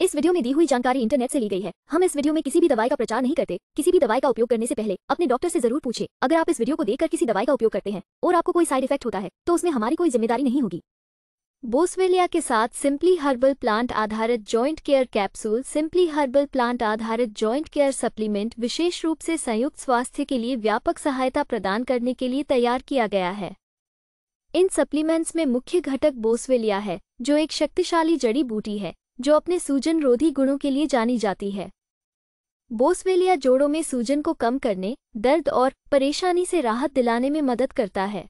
इस वीडियो में दी हुई जानकारी इंटरनेट से ली गई है हम इस वीडियो में किसी भी दवाई का प्रचार नहीं करते किसी भी दवाई का उपयोग करने से पहले अपने डॉक्टर से जरूर पूछे अगर आप इस वीडियो को देखकर किसी दवाई का उपयोग करते हैं और आपको कोई साइड इफेक्ट होता है तो उसमें हमारी कोई जिम्मेदारी नहीं होगी बोसवेलिया के साथ सिंपली हर्बल प्लांट आधारित joint care capsule simply herbal plant आधारित ज्वाइंट केयर सप्लीमेंट विशेष रूप से संयुक्त स्वास्थ्य के लिए व्यापक सहायता प्रदान करने के लिए तैयार किया गया है इन सप्लीमेंट्स में मुख्य घटक बोसवेलिया है जो एक शक्तिशाली जड़ी बूटी है जो अपने सूजन रोधी गुणों के लिए जानी जाती है बोसवेलिया जोड़ों में सूजन को कम करने दर्द और परेशानी से राहत दिलाने में मदद करता है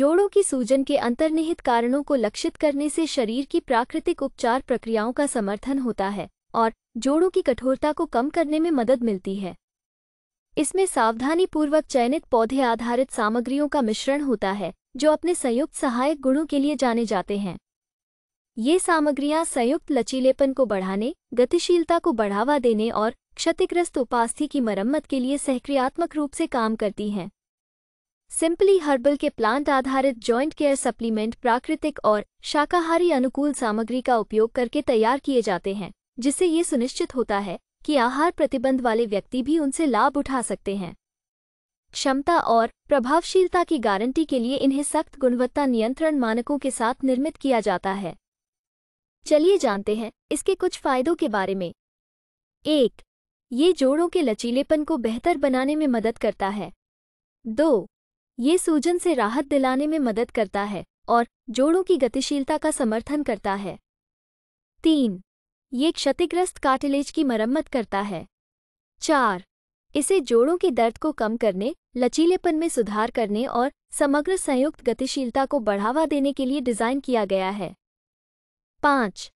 जोड़ों की सूजन के अंतर्निहित कारणों को लक्षित करने से शरीर की प्राकृतिक उपचार प्रक्रियाओं का समर्थन होता है और जोड़ों की कठोरता को कम करने में मदद मिलती है इसमें सावधानीपूर्वक चयनित पौधे आधारित सामग्रियों का मिश्रण होता है जो अपने संयुक्त सहायक गुणों के लिए जाने जाते हैं ये सामग्रियां संयुक्त लचीलेपन को बढ़ाने गतिशीलता को बढ़ावा देने और क्षतिग्रस्त उपास्थि की मरम्मत के लिए सहक्रियात्मक रूप से काम करती हैं सिंपली हर्बल के प्लांट आधारित जॉइंट केयर सप्लीमेंट प्राकृतिक और शाकाहारी अनुकूल सामग्री का उपयोग करके तैयार किए जाते हैं जिससे ये सुनिश्चित होता है कि आहार प्रतिबंध वाले व्यक्ति भी उनसे लाभ उठा सकते हैं क्षमता और प्रभावशीलता की गारंटी के लिए इन्हें सख्त गुणवत्ता नियंत्रण मानकों के साथ निर्मित किया जाता है चलिए जानते हैं इसके कुछ फायदों के बारे में एक ये जोड़ों के लचीलेपन को बेहतर बनाने में मदद करता है दो ये सूजन से राहत दिलाने में मदद करता है और जोड़ों की गतिशीलता का समर्थन करता है तीन ये क्षतिग्रस्त कार्टिलेज की मरम्मत करता है चार इसे जोड़ों के दर्द को कम करने लचीलेपन में सुधार करने और समग्र संयुक्त गतिशीलता को बढ़ावा देने के लिए डिज़ाइन किया गया है पाँच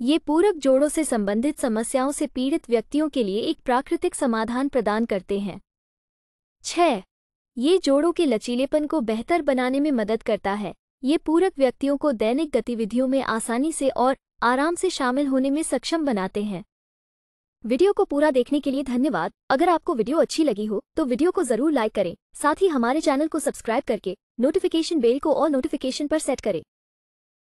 ये पूरक जोड़ों से संबंधित समस्याओं से पीड़ित व्यक्तियों के लिए एक प्राकृतिक समाधान प्रदान करते हैं छ ये जोड़ों के लचीलेपन को बेहतर बनाने में मदद करता है ये पूरक व्यक्तियों को दैनिक गतिविधियों में आसानी से और आराम से शामिल होने में सक्षम बनाते हैं वीडियो को पूरा देखने के लिए धन्यवाद अगर आपको वीडियो अच्छी लगी हो तो वीडियो को जरूर लाइक करें साथ ही हमारे चैनल को सब्सक्राइब करके नोटिफिकेशन बेल को और नोटिफिकेशन पर सेट करें